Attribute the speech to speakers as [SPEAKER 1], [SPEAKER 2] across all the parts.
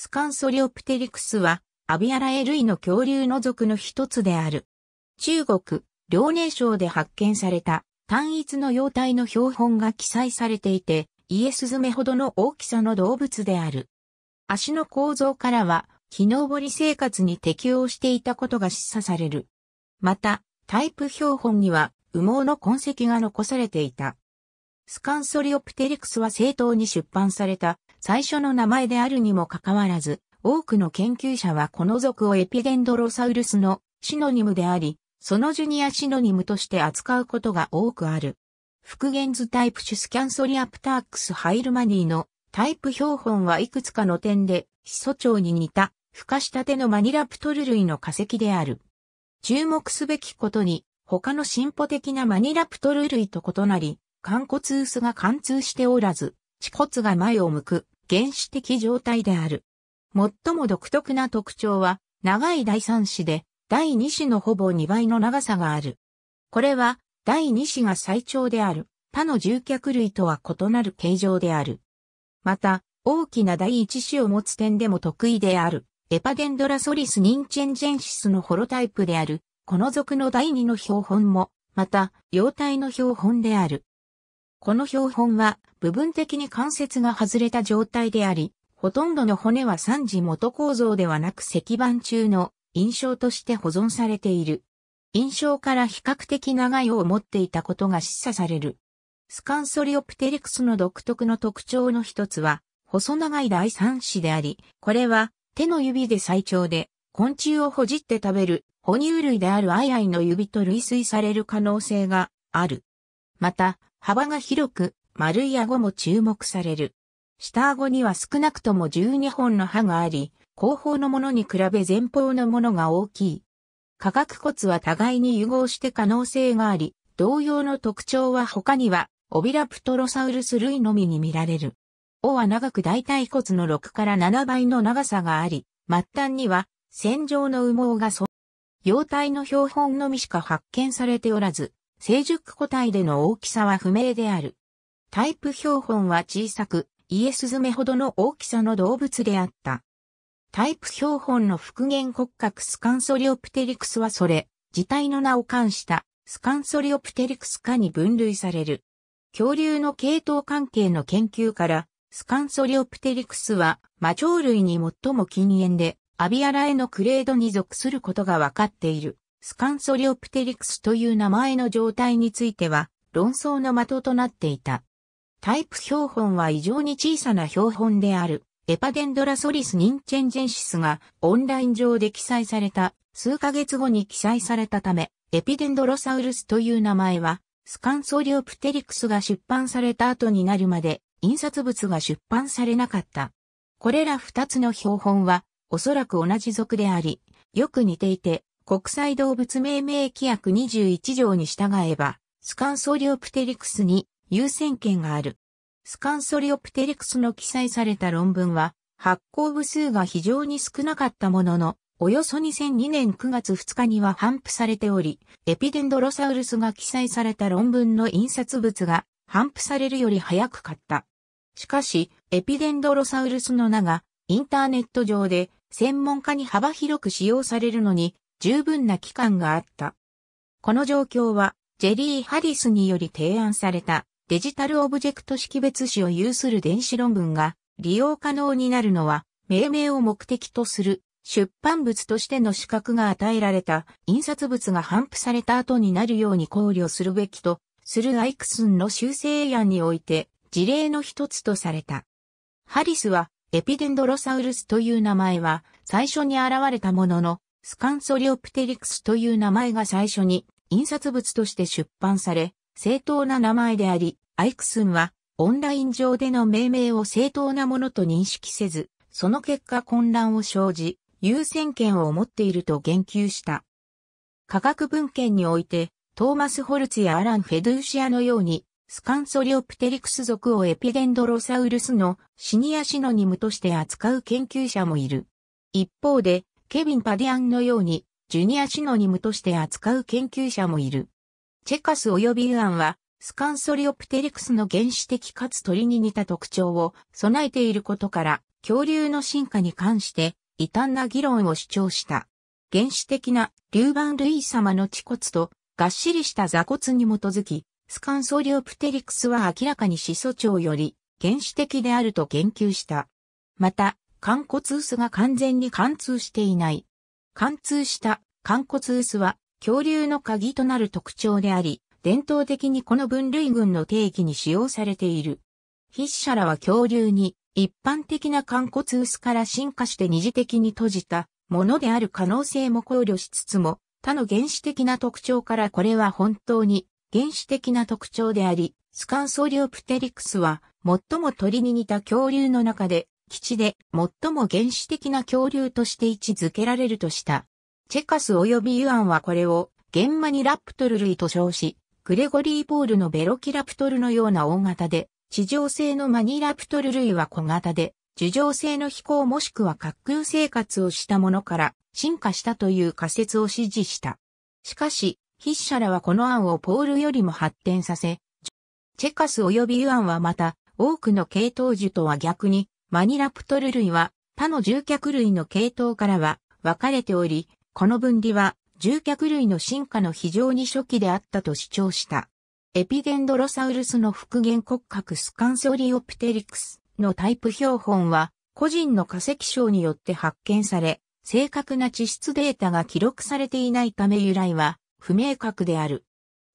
[SPEAKER 1] スカンソリオプテリクスは、アビアラエ類の恐竜の属の一つである。中国、遼寧省で発見された単一の幼体の標本が記載されていて、イエスズメほどの大きさの動物である。足の構造からは、木登り生活に適応していたことが示唆される。また、タイプ標本には羽毛の痕跡が残されていた。スカンソリオプテリクスは正当に出版された最初の名前であるにもかかわらず、多くの研究者はこの属をエピデンドロサウルスのシノニムであり、そのジュニアシノニムとして扱うことが多くある。復元図タイプシュスキャンソリアプタークスハイルマニーのタイプ標本はいくつかの点で、チョウに似た、孵化したてのマニラプトル類の化石である。注目すべきことに、他の進歩的なマニラプトル類と異なり、肝骨薄が貫通しておらず、恥骨が前を向く、原始的状態である。最も独特な特徴は、長い第3子で、第2子のほぼ2倍の長さがある。これは、第2子が最長である、他の獣脚類とは異なる形状である。また、大きな第1子を持つ点でも得意である、エパデンドラソリス・ニンチェンジェンシスのホロタイプである、この属の第2の標本も、また、様態の標本である。この標本は部分的に関節が外れた状態であり、ほとんどの骨は三次元構造ではなく石板中の印象として保存されている。印象から比較的長いを持っていたことが示唆される。スカンソリオプテリクスの独特の特徴の一つは、細長い第三子であり、これは手の指で最長で、昆虫をほじって食べる哺乳類であるアイアイの指と類推される可能性がある。また、幅が広く、丸い顎も注目される。下顎には少なくとも12本の歯があり、後方のものに比べ前方のものが大きい。化学骨は互いに融合して可能性があり、同様の特徴は他には、オビラプトロサウルス類のみに見られる。尾は長く大腿骨の6から7倍の長さがあり、末端には線状の羽毛がそ、様体の標本のみしか発見されておらず、成熟個体での大きさは不明である。タイプ標本は小さく、イエスズメほどの大きさの動物であった。タイプ標本の復元骨格スカンソリオプテリクスはそれ、自体の名を冠したスカンソリオプテリクス科に分類される。恐竜の系統関係の研究から、スカンソリオプテリクスは魔鳥類に最も近縁で、アビアラへのクレードに属することが分かっている。スカンソリオプテリクスという名前の状態については論争の的となっていた。タイプ標本は異常に小さな標本である、エパデンドラソリス・ニンチェンジェンシスがオンライン上で記載された数ヶ月後に記載されたため、エピデンドロサウルスという名前は、スカンソリオプテリクスが出版された後になるまで、印刷物が出版されなかった。これら二つの標本は、おそらく同じ属であり、よく似ていて、国際動物命名規約21条に従えば、スカンソリオプテリクスに優先権がある。スカンソリオプテリクスの記載された論文は、発行部数が非常に少なかったものの、およそ2002年9月2日には頒布されており、エピデンドロサウルスが記載された論文の印刷物が頒布されるより早く買った。しかし、エピデンドロサウルスの名がインターネット上で専門家に幅広く使用されるのに十分な期間があった。この状況は、ジェリー・ハリスにより提案されたデジタルオブジェクト識別子を有する電子論文が利用可能になるのは、命名を目的とする出版物としての資格が与えられた印刷物が頒布された後になるように考慮するべきとするアイクスンの修正案において事例の一つとされた。ハリスはエピデンドロサウルスという名前は最初に現れたもののスカンソリオプテリクスという名前が最初に印刷物として出版され、正当な名前であり、アイクスンはオンライン上での命名を正当なものと認識せず、その結果混乱を生じ、優先権を持っていると言及した。科学文献において、トーマス・ホルツやアラン・フェドゥシアのように、スカンソリオプテリクス属をエピデンドロサウルスのシニアシノニムとして扱う研究者もいる。一方で、ケビン・パディアンのように、ジュニアシノニムとして扱う研究者もいる。チェカス及びユアンは、スカンソリオプテリクスの原始的かつ鳥に似た特徴を備えていることから、恐竜の進化に関して異端な議論を主張した。原始的なリューバン・ルイ様の恥骨とがっしりした座骨に基づき、スカンソリオプテリクスは明らかに始祖長より原始的であると言及した。また、肝骨臼が完全に貫通していない。貫通した肝骨臼は恐竜の鍵となる特徴であり、伝統的にこの分類群の定義に使用されている。筆者らは恐竜に一般的な肝骨薄から進化して二次的に閉じたものである可能性も考慮しつつも、他の原始的な特徴からこれは本当に原始的な特徴であり、スカンソリオプテリクスは最も鳥に似た恐竜の中で基地で最も原始的な恐竜として位置づけられるとした。チェカス及びユアンはこれを、ゲンマニラプトル類と称し、グレゴリー・ポールのベロキラプトルのような大型で、地上性のマニラプトル類は小型で、樹上性の飛行もしくは滑空生活をしたものから進化したという仮説を支持した。しかし、筆者らはこの案をポールよりも発展させ、チェカス及びユアンはまた多くの系統樹とは逆にマニラプトル類は他の獣脚類の系統からは分かれており、この分離は獣脚類の進化の非常に初期であったと主張した。エピデンドロサウルスの復元骨格スカンソリオプテリクスのタイプ標本は個人の化石症によって発見され、正確な地質データが記録されていないため由来は不明確である。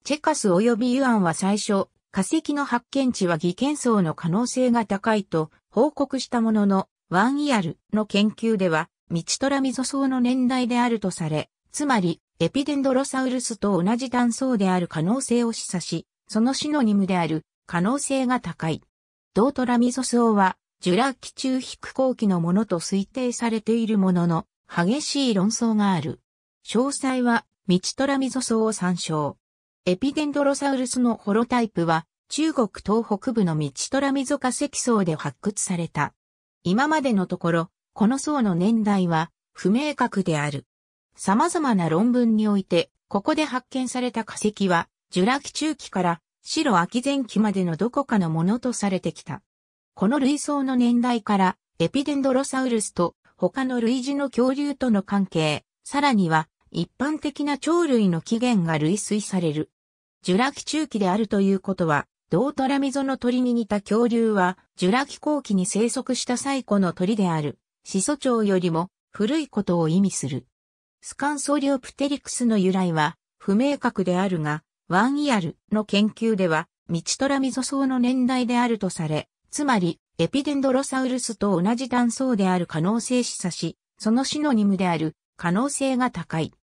[SPEAKER 1] チェカス及びユアンは最初、化石の発見地は偽検層の可能性が高いと報告したものの、ワンイヤルの研究では、ミチトラミゾ層の年代であるとされ、つまり、エピデンドロサウルスと同じ断層である可能性を示唆し、そのシノニムである可能性が高い。ートラミゾ層は、ジュラ紀中飛行機のものと推定されているものの、激しい論争がある。詳細は、ミチトラミゾ層を参照。エピデンドロサウルスのホロタイプは、中国東北部の道虎溝化石層で発掘された。今までのところ、この層の年代は不明確である。様々な論文において、ここで発見された化石は、ジュラ紀中期から白秋前期までのどこかのものとされてきた。この類層の年代から、エピデンドロサウルスと他の類似の恐竜との関係、さらには一般的な鳥類の起源が類推される。ジュラ紀中期であるということは、ドートラミゾの鳥に似た恐竜は、ジュラ紀後期に生息した最古の鳥である、始祖鳥よりも古いことを意味する。スカンソリオプテリクスの由来は不明確であるが、ワンイアルの研究では、ミチトラミゾ層の年代であるとされ、つまり、エピデンドロサウルスと同じ断層である可能性示唆し、そのシノニムである可能性が高い。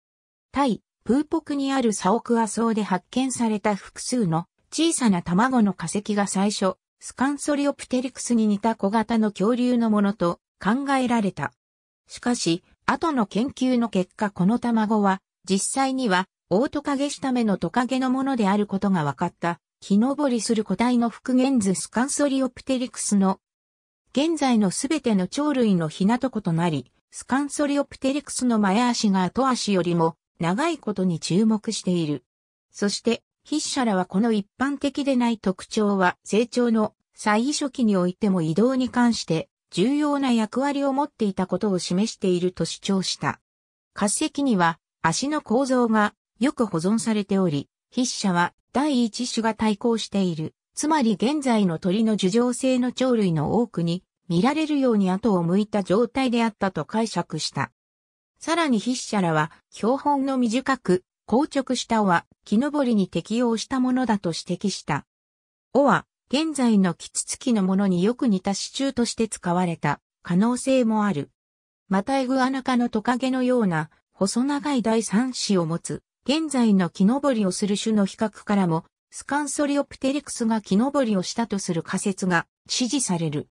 [SPEAKER 1] 対プーポクにあるサオクア層で発見された複数の小さな卵の化石が最初、スカンソリオプテリクスに似た小型の恐竜のものと考えられた。しかし、後の研究の結果この卵は、実際には、オオトカゲシタメのトカゲのものであることが分かった。木登りする個体の復元図スカンソリオプテリクスの、現在のすべての鳥類のひなとことなり、スカンソリオプテリクスの前足が後足よりも長いことに注目している。そして、筆者らはこの一般的でない特徴は成長の最初期においても移動に関して重要な役割を持っていたことを示していると主張した。滑石には足の構造がよく保存されており、筆者は第一種が対抗している。つまり現在の鳥の樹状性の鳥類の多くに見られるように後を向いた状態であったと解釈した。さらに筆者らは、標本の短く、硬直した尾は、木登りに適応したものだと指摘した。尾は、現在のキツツキのものによく似た支柱として使われた可能性もある。またエグアナ科のトカゲのような細長い第三子を持つ現在の木登りをする種の比較からもスカンソリオプテリクスが木登りをしたとする仮説が支持される。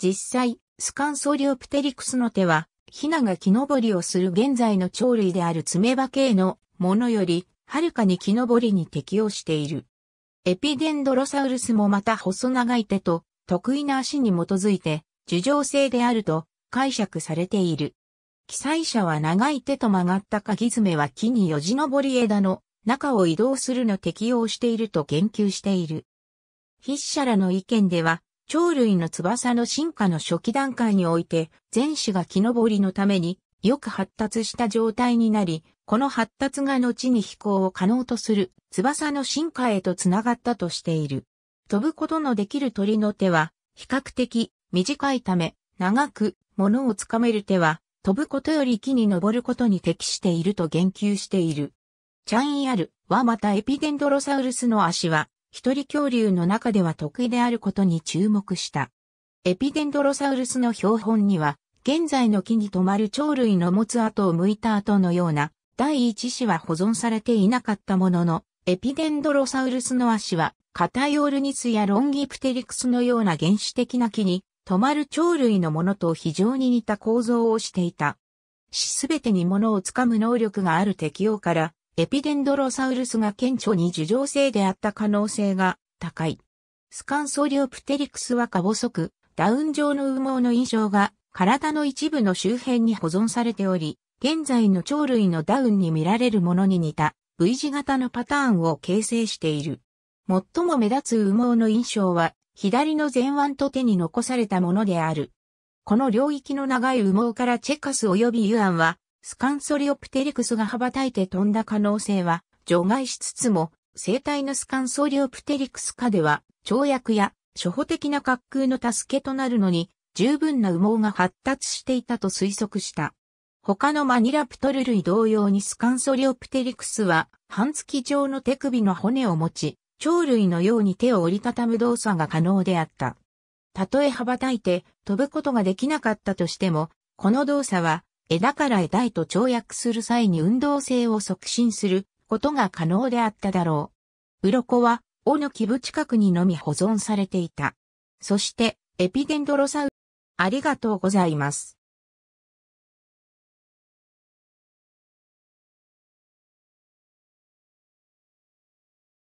[SPEAKER 1] 実際、スカンソリオプテリクスの手はヒナが木登りをする現在の鳥類である爪刃系のものより、はるかに木登りに適応している。エピデンドロサウルスもまた細長い手と、得意な足に基づいて、樹状性であると解釈されている。記載者は長い手と曲がった鍵爪は木によじ登り枝の中を移動するの適応していると言及している。筆者らの意見では、鳥類の翼の進化の初期段階において、前肢が木登りのためによく発達した状態になり、この発達が後に飛行を可能とする翼の進化へとつながったとしている。飛ぶことのできる鳥の手は、比較的短いため、長く物をつかめる手は、飛ぶことより木に登ることに適していると言及している。チャインアルはまたエピデンドロサウルスの足は一人恐竜の中では得意であることに注目した。エピデンドロサウルスの標本には、現在の木に止まる鳥類の持つ跡を向いた跡のような、第一子は保存されていなかったものの、エピデンドロサウルスの足は、カタイオルニスやロンギプテリクスのような原始的な木に、止まる鳥類のものと非常に似た構造をしていた。しすべてに物をつかむ能力がある適応から、エピデンドロサウルスが顕著に樹状性であった可能性が高い。スカンソリオプテリクスは過細く、ダウン状の羽毛の印象が体の一部の周辺に保存されており、現在の鳥類のダウンに見られるものに似た V 字型のパターンを形成している。最も目立つ羽毛の印象は左の前腕と手に残されたものである。この領域の長い羽毛からチェカス及びユアンはスカンソリオプテリクスが羽ばたいて飛んだ可能性は除外しつつも、生体のスカンソリオプテリクス下では、跳躍や初歩的な滑空の助けとなるのに、十分な羽毛が発達していたと推測した。他のマニラプトル類同様にスカンソリオプテリクスは、半月状の手首の骨を持ち、鳥類のように手を折りたたむ動作が可能であった。たとえ羽ばたいて飛ぶことができなかったとしても、この動作は枝から枝へと跳躍する際に運動性を促進することが可能であっただろう。鱗は、尾の基部近くにのみ保存されていた。そして、エピデンドロサウ、ありがとうございます。